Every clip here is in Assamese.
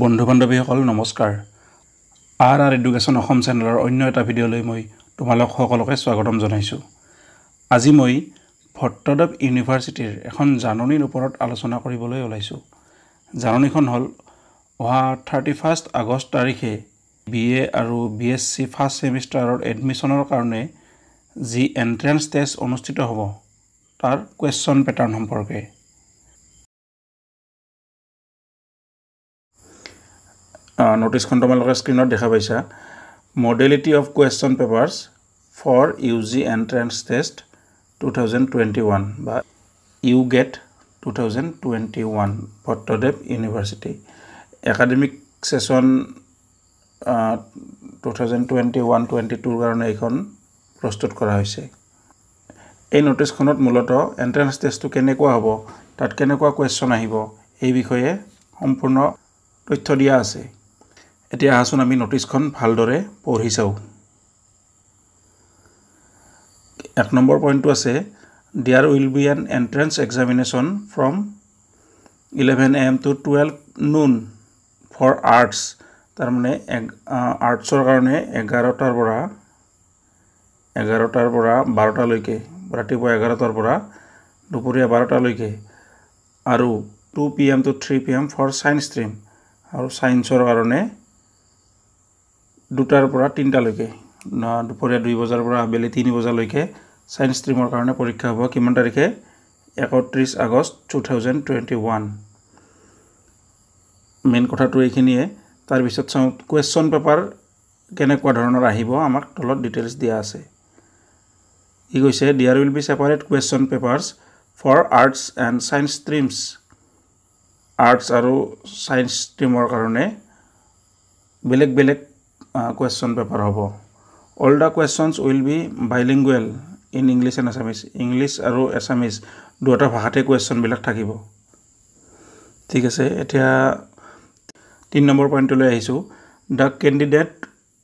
বন্ধু বান্ধৱীসকল নমস্কাৰ আৰ আৰ এডুকেশ্যন অসম চেনেলৰ অন্য এটা ভিডিঅ'লৈ মই তোমালোক সকলোকে স্বাগতম জনাইছোঁ আজি মই ভট্টদেৱ ইউনিভাৰ্চিটিৰ এখন জাননীৰ ওপৰত আলোচনা কৰিবলৈ ওলাইছোঁ জাননীখন হ'ল অহা থাৰ্টি ফাৰ্ষ্ট আগষ্ট তাৰিখে বি এ আৰু বি এছ চি ফাৰ্ষ্ট ছেমিষ্টাৰৰ এডমিশ্যনৰ কাৰণে যি এণ্ট্ৰেঞ্চ টেষ্ট অনুষ্ঠিত হ'ব তাৰ কুৱেশ্যন পেটাৰ্ণ সম্পৰ্কে নটিছখন তোমালোকে স্ক্ৰীণত দেখা পাইছা modality of question papers for U G entrance test two thousand twenty one বা UGET two thousand twenty one Bhattadev university academic session two thousand twenty one twenty টুৰ কাৰণে এইখন প্ৰস্তুত কৰা হৈছে এই নটিছখনত মূলতঃ এণ্ট্ৰেঞ্চ টেষ্টটো কেনেকুৱা হ'ব তাত কেনেকুৱা কুৱেশ্যন আহিব এই বিষয়ে সম্পূৰ্ণ তথ্য দিয়া আছে এতিয়া আহাচোন আমি নটিছখন ভালদৰে পঢ়ি চাওঁ এক নম্বৰ পইণ্টটো আছে there will be an entrance examination from eleven A M to twelve noon for arts তাৰমানে আৰ্টছৰ কাৰণে এঘাৰটাৰ পৰা এঘাৰটাৰ পৰা বাৰটালৈকে ৰাতিপুৱা এঘাৰটাৰ পৰা দুপৰীয়া বাৰটালৈকে আৰু two P M to three P M for science stream আৰু ছায়েঞ্চৰ কাৰণে দুটাৰ পৰা তিনিটালৈকে দুপৰীয়া দুই বজাৰ পৰা আবেলি তিনি বজালৈকে ছায়েন্স ষ্ট্ৰীমৰ কাৰণে পৰীক্ষা হ'ব কিমান তাৰিখে একত্ৰিছ August two thousand twenty one main কথাটো এইখিনিয়ে তাৰপিছত চাওঁ কুৱেশ্যন পেপাৰ কেনেকুৱা ধৰণৰ আহিব আমাক তলত ডিটেইলছ দিয়া আছে কি কৈছে there will be separate question papers for arts and science streams arts আৰু ছায়েন্স ষ্ট্ৰীমৰ কাৰণে বেলেগ বেলেগ কুৱেশ্যন পেপাৰ হ'ব all the questions will be bilingual in English and Assamese English আৰু এছামিজ দুয়োটা ভাষাতে কুৱেশ্যনবিলাক থাকিব ঠিক আছে এতিয়া তিনি নম্বৰ পইণ্টলৈ আহিছোঁ the candidate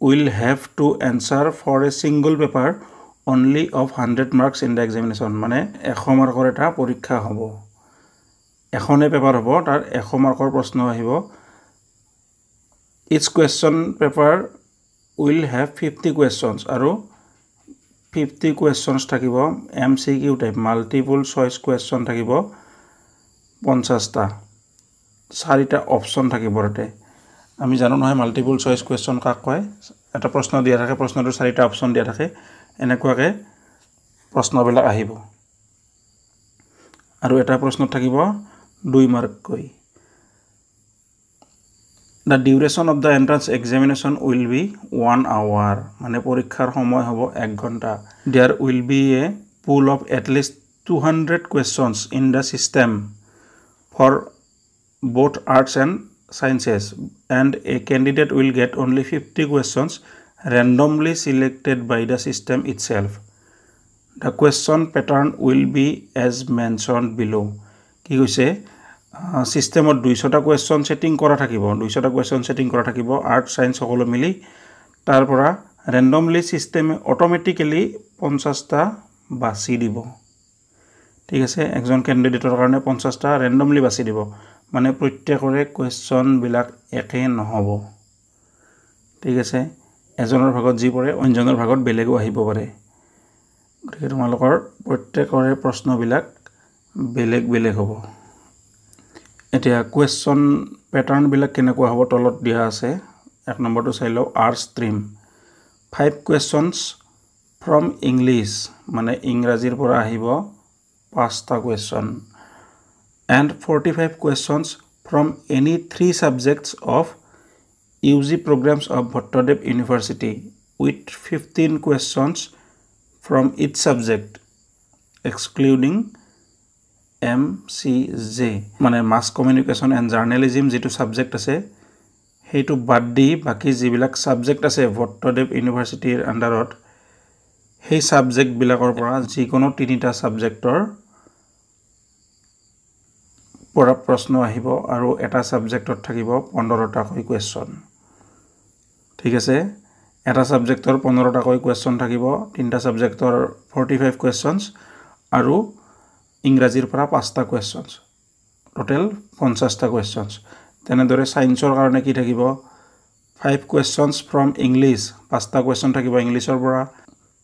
will have to answer for a single paper only of hundred marks in the examination মানে এশ মাৰ্কৰ এটা পৰীক্ষা হ'ব এখনে পেপাৰ হ'ব তাৰ এশ মাৰ্কৰ প্ৰশ্ন আহিব it's question paper will have fifty questions আৰু ফিফটি কুৱেশ্যনছ থাকিব M C Q type multiple choice question থাকিব পঞ্চাছটা চাৰিটা অপশ্যন থাকিব তাতে আমি জানো নহয় মাল্টিপুল চইচ কুৱেশ্যন কাক কয় এটা প্ৰশ্ন দিয়া থাকে প্ৰশ্নটো চাৰিটা অপশ্যন দিয়া থাকে এনেকুৱাকৈ প্ৰশ্নবিলাক আহিব আৰু এটা প্ৰশ্ন থাকিব দুই মাৰ্ককৈ the duration of the entrance examination will be one hour মানে পৰীক্ষাৰ সময় হ'ব এক ঘণ্টা there will be a pool of at least two hundred questions in the system for both arts and sciences and a candidate will get only fifty questions randomly selected by the system itself the question pattern will be as mentioned below' কি কৈছে চিষ্টেমত দুইশটা কুৱেশ্যন ছেটিং কৰা থাকিব দুইশটা কুৱেশ্যন ছেটিং কৰা থাকিব আৰ্ট ছায়েন্স সকলো মিলি তাৰ পৰা ৰেণ্ডমলি ছিষ্টেমে অট'মেটিকেলি পঞ্চাছটা বাছি দিব ঠিক আছে এজন কেণ্ডিডেটৰ কাৰণে পঞ্চাছটা ৰেণ্ডমলি বাছি দিব মানে প্ৰত্যেকৰে কুৱেশ্যনবিলাক একে নহ'ব ঠিক আছে এজনৰ ভাগত যি পৰে অন্যজনৰ ভাগত বেলেগো আহিব পাৰে গতিকে তোমালোকৰ প্ৰত্যেকৰে প্ৰশ্নবিলাক বেলেগ বেলেগ হ'ব এতিয়া কুৱেশ্যন পেটাৰ্ণবিলাক কেনেকুৱা হ'ব তলত দিয়া আছে এক নম্বৰটো চাই লওঁ art stream five questions from English মানে ইংৰাজীৰ পৰা আহিব পাঁচটা question and forty five questions from any three subjects of U G programmes of Bhattadev university with fifteen questions from it subject excluding M C J মানে মাছ কমিউনিকেশ্যন এণ্ড জাৰ্নেলিজিম যিটো ছাবজেক্ট আছে সেইটো বাদ দি বাকী যিবিলাক ছাবজেক্ট আছে ভট্টদেৱ ইউনিভাৰ্চিটিৰ আণ্ডাৰত সেই ছাবজেক্টবিলাকৰ পৰা যিকোনো তিনিটা ছাবজেক্টৰ পৰা প্ৰশ্ন আহিব আৰু এটা ছাবজেক্টত থাকিব পোন্ধৰটাকৈ কুৱেশ্যন ঠিক আছে এটা ছাবজেক্টৰ পোন্ধৰটাকৈ কুৱেশ্যন থাকিব তিনিটা ছাবজেক্টৰ ফৰ্টি ফাইভ কুৱেশ্যনছ আৰু ইংৰাজীৰ পৰা পাঁচটা কুৱেশ্যনছ টোটেল পঞ্চাছটা কুৱেশ্যনছ তেনেদৰে ছায়েন্সৰ কাৰণে কি থাকিব ফাইভ কুৱেশ্যনছ ফ্ৰম ইংলিছ পাঁচটা কুৱেশ্যন থাকিব ইংলিছৰ পৰা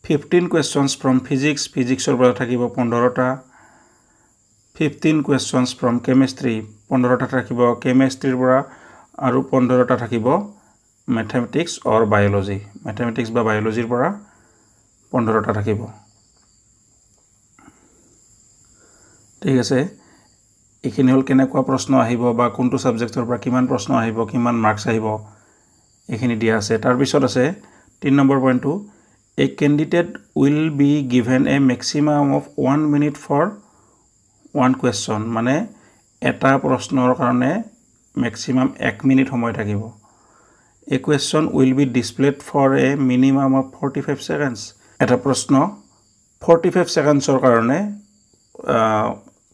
ফিফটিন কুৱেশ্যনছ ফ্ৰম ফিজিক্স ফিজিক্সৰ পৰা থাকিব পোন্ধৰটা ফিফটিন কুৱেশ্যনছ ফ্ৰম কেমেষ্ট্ৰী পোন্ধৰটা থাকিব কেমেষ্ট্ৰীৰ পৰা আৰু পোন্ধৰটা থাকিব মেথমেটিক্স অৰ বায়'লজি মেথমেটিক্স বা বায়'লজিৰ পৰা পোন্ধৰটা থাকিব ঠিক আছে এইখিনি হ'ল কেনেকুৱা প্ৰশ্ন আহিব বা কোনটো ছাবজেক্টৰ পৰা কিমান প্ৰশ্ন আহিব কিমান মাৰ্কছ আহিব এইখিনি দিয়া আছে তাৰপিছত আছে তিনি নম্বৰ পইণ্টটো a candidate will be given a maximum of one minute for one question মানে এটা প্ৰশ্নৰ কাৰণে মেক্সিমাম এক মিনিট সময় থাকিব a question will be displayed for a minimum of forty five seconds এটা প্ৰশ্ন ফৰ্টি ফাইভ ছেকেণ্ডছৰ কাৰণে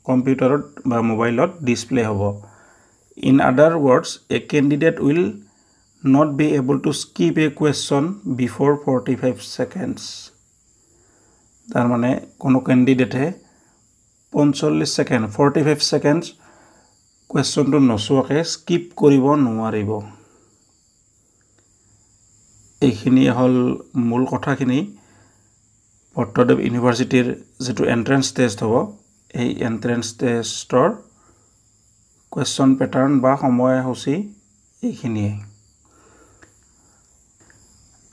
কম্পিউটাৰত বা মোবাইলত ডিছপ্লে হ'ব in other words a candidate will not be able to skip a question before forty five seconds তাৰমানে কোনো কেণ্ডিডেটে পঞ্চল্লিছ ছেকেণ্ড ফৰ্টি ফাইভ ছেকেণ্ডছ কুৱেশ্যনটো নোচোৱাকৈ স্কিপ কৰিব নোৱাৰিব এইখিনিয়ে হ'ল মূল কথাখিনি ভট্টদেৱ ইউনিভাৰ্চিটিৰ যিটো এণ্ট্ৰেঞ্চ টেষ্ট হ'ব এই এণ্ট্ৰেঞ্চ টেষ্টৰ কুৱেশ্যন পেটাৰ্ণ বা সময়সূচী এইখিনিয়েই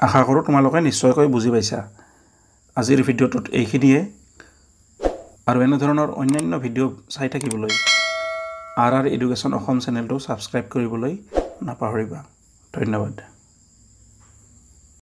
আশা কৰোঁ তোমালোকে নিশ্চয়কৈ বুজি পাইছা আজিৰ ভিডিঅ'টোত এইখিনিয়ে আৰু এনেধৰণৰ অন্যান্য ভিডিঅ' চাই থাকিবলৈ আৰ আৰ এডুকেশ্যন অসম চেনেলটো ছাবস্ক্ৰাইব কৰিবলৈ নাপাহৰিবা ধন্যবাদ